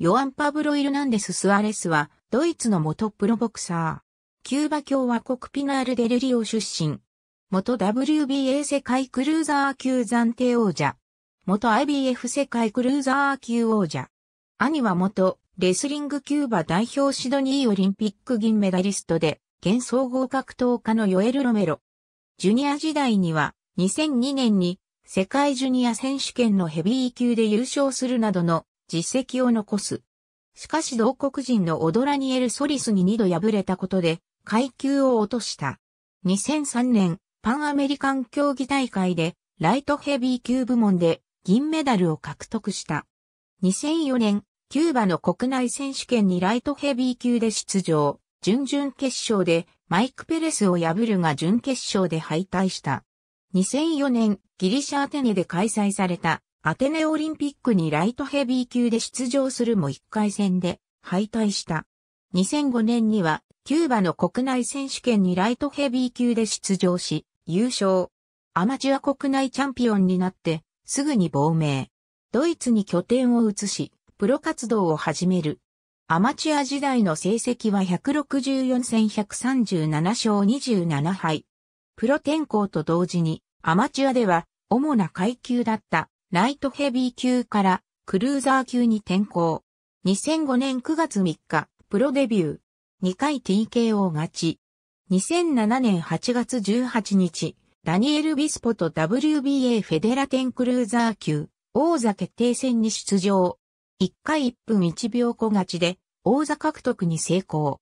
ヨアン・パブロ・イルナンデス・スアレスは、ドイツの元プロボクサー。キューバ共和国ピナール・デルリオ出身。元 WBA 世界クルーザー級暫定王者。元 IBF 世界クルーザー級王者。兄は元レスリングキューバ代表シドニーオリンピック銀メダリストで、現総合格闘家のヨエル・ロメロ。ジュニア時代には、2002年に世界ジュニア選手権のヘビー級で優勝するなどの実績を残す。しかし同国人のオドラニエル・ソリスに2度敗れたことで階級を落とした。2003年、パンアメリカン競技大会でライトヘビー級部門で銀メダルを獲得した。2004年、キューバの国内選手権にライトヘビー級で出場、準々決勝でマイク・ペレスを破るが準決勝で敗退した。2004年、ギリシャアテネで開催されたアテネオリンピックにライトヘビー級で出場するも1回戦で敗退した。2005年にはキューバの国内選手権にライトヘビー級で出場し、優勝。アマチュア国内チャンピオンになって、すぐに亡命。ドイツに拠点を移し、プロ活動を始める。アマチュア時代の成績は164戦137勝27敗。プロ転向と同時に、アマチュアでは主な階級だったライトヘビー級からクルーザー級に転向。2005年9月3日、プロデビュー。2回 TKO 勝ち。2007年8月18日、ダニエル・ビスポと WBA フェデラテンクルーザー級、王座決定戦に出場。1回1分1秒小勝ちで、王座獲得に成功。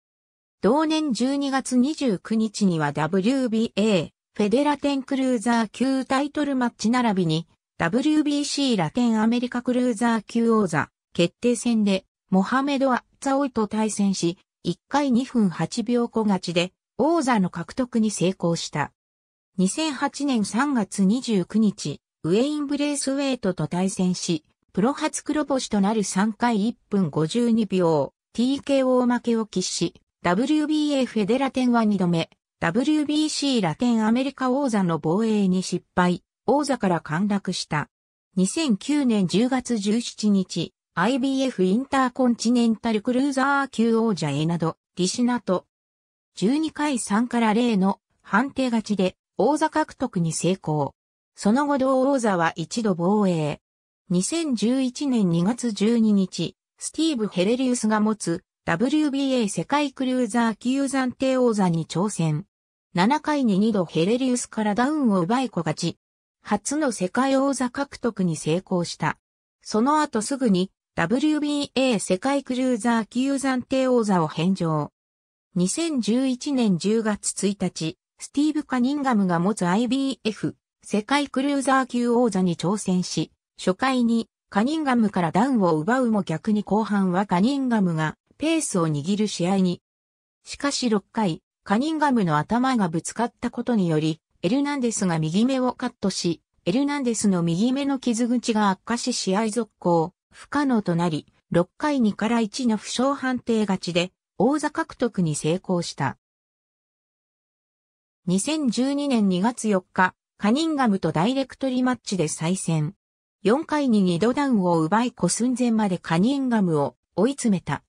同年12月29日には WBA、フェデラテンクルーザー級タイトルマッチ並びに、WBC ラテンアメリカクルーザー級王座決定戦でモハメド・アッツァオイと対戦し、1回2分8秒小勝ちで王座の獲得に成功した。2008年3月29日、ウェイン・ブレイスウェイトと対戦し、プロ初黒星となる3回1分52秒、TKO 負けを喫し、WBA フェデラテンは2度目、WBC ラテンアメリカ王座の防衛に失敗。王座から陥落した。2009年10月17日、IBF インターコンチネンタルクルーザー級王者へなど、リシナと、12回3から0の判定勝ちで王座獲得に成功。その後同王座は一度防衛。2011年2月12日、スティーブ・ヘレリウスが持つ WBA 世界クルーザー級暫定王座に挑戦。7回に2度ヘレリウスからダウンを奪い小勝ち。初の世界王座獲得に成功した。その後すぐに WBA 世界クルーザー級暫定王座を返上。2011年10月1日、スティーブ・カニンガムが持つ IBF 世界クルーザー級王座に挑戦し、初回にカニンガムからダウンを奪うも逆に後半はカニンガムがペースを握る試合に。しかし6回、カニンガムの頭がぶつかったことにより、エルナンデスが右目をカットし、エルナンデスの右目の傷口が悪化し試合続行、不可能となり、6回2から1の負傷判定勝ちで、王座獲得に成功した。2012年2月4日、カニンガムとダイレクトリマッチで再戦。4回に2度ダウンを奪い小寸前までカニンガムを追い詰めた。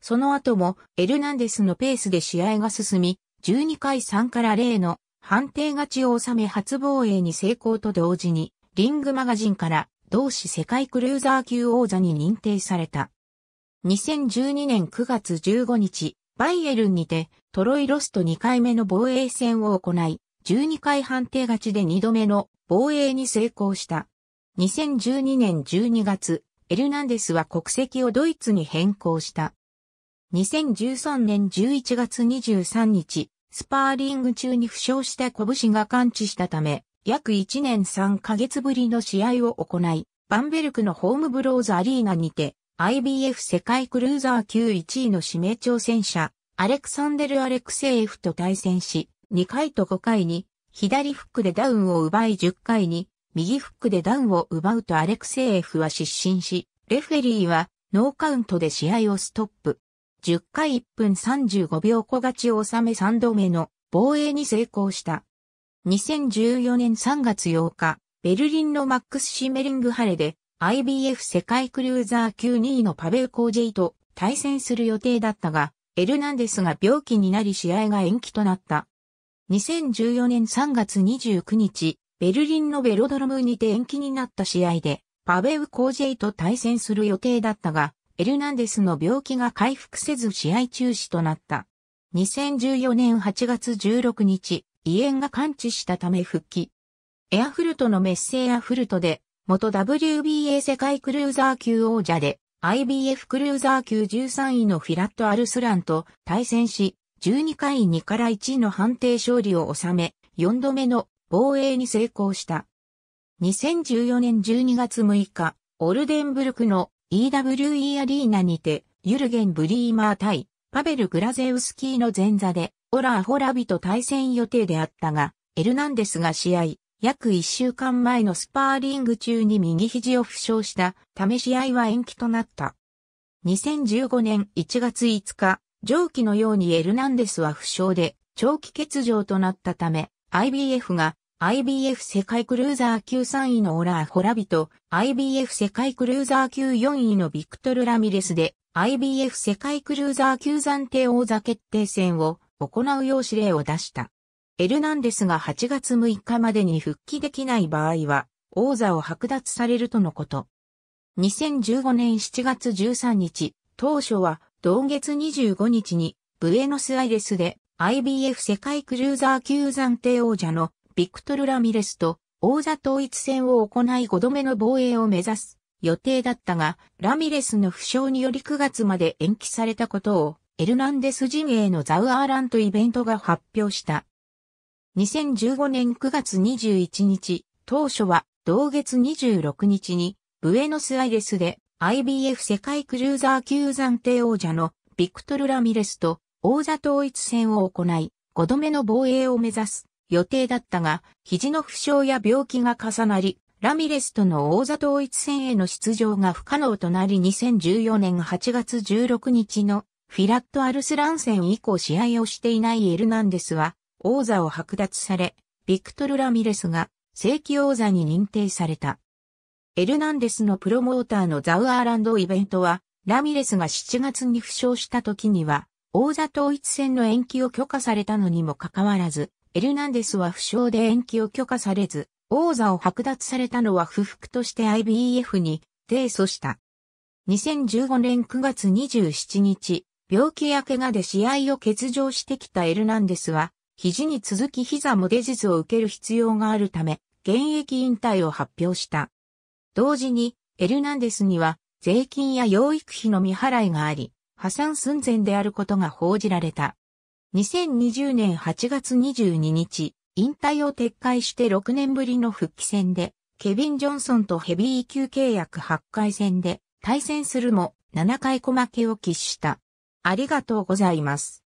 その後もエルナンデスのペースで試合が進み、12回3から0の判定勝ちを収め初防衛に成功と同時に、リングマガジンから同志世界クルーザー級王座に認定された。2012年9月15日、バイエルンにてトロイロスと2回目の防衛戦を行い、12回判定勝ちで2度目の防衛に成功した。2012年12月、エルナンデスは国籍をドイツに変更した。2013年11月23日、スパーリング中に負傷した拳が感知したため、約1年3ヶ月ぶりの試合を行い、バンベルクのホームブローズアリーナにて、IBF 世界クルーザー級1位の指名挑戦者、アレクサンデル・アレクセイフと対戦し、2回と5回に、左フックでダウンを奪い10回に、右フックでダウンを奪うとアレクセイフは失神し、レフェリーはノーカウントで試合をストップ。10回1分35秒小勝ちを収め3度目の防衛に成功した。2014年3月8日、ベルリンのマックス・シメリングハレで IBF 世界クルーザー級2位のパベル・コージェイと対戦する予定だったが、エルナンデスが病気になり試合が延期となった。2014年3月29日、ベルリンのベロドロムにて延期になった試合で、パベウ・コージェイと対戦する予定だったが、エルナンデスの病気が回復せず試合中止となった。2014年8月16日、胃炎が完治したため復帰。エアフルトのメッセエアフルトで、元 WBA 世界クルーザー級王者で、IBF クルーザー級13位のフィラット・アルスランと対戦し、12回2から1の判定勝利を収め、4度目の防衛に成功した。2014年12月6日、オルデンブルクの EWE アリーナにて、ユルゲン・ブリーマー対、パベル・グラゼウスキーの前座で、オラ・ー・ホラビと対戦予定であったが、エルナンデスが試合、約1週間前のスパーリング中に右肘を負傷したため試合は延期となった。2015年1月5日、上記のようにエルナンデスは負傷で長期欠場となったため、IBF が IBF 世界クルーザー級3位のオラー・ホラビと IBF 世界クルーザー級4位のビクトル・ラミレスで IBF 世界クルーザー級暫定王座決定戦を行うよう指令を出した。エルナンデスが8月6日までに復帰できない場合は王座を剥奪されるとのこと。2015年7月13日、当初は同月25日にブエノスアイレスで IBF 世界クルーザー級暫定王者のビクトル・ラミレスと王座統一戦を行い5度目の防衛を目指す予定だったが、ラミレスの負傷により9月まで延期されたことをエルナンデス陣営のザウアーラントイベントが発表した。2015年9月21日、当初は同月26日にブエノスアイレスで IBF 世界クルーザー級暫定王者のビクトル・ラミレスと王座統一戦を行い、5度目の防衛を目指す予定だったが、肘の負傷や病気が重なり、ラミレスとの王座統一戦への出場が不可能となり2014年8月16日のフィラット・アルスラン戦以降試合をしていないエルナンデスは王座を剥奪され、ビクトル・ラミレスが正規王座に認定された。エルナンデスのプロモーターのザウアーランドイベントは、ラミレスが7月に負傷した時には、王座統一戦の延期を許可されたのにもかかわらず、エルナンデスは負傷で延期を許可されず、王座を剥奪されたのは不服として IBF に提訴した。2015年9月27日、病気や怪我で試合を欠場してきたエルナンデスは、肘に続き膝も手術を受ける必要があるため、現役引退を発表した。同時に、エルナンデスには、税金や養育費の未払いがあり、破産寸前であることが報じられた。2020年8月22日、引退を撤回して6年ぶりの復帰戦で、ケビン・ジョンソンとヘビー級契約8回戦で対戦するも7回小負けを喫した。ありがとうございます。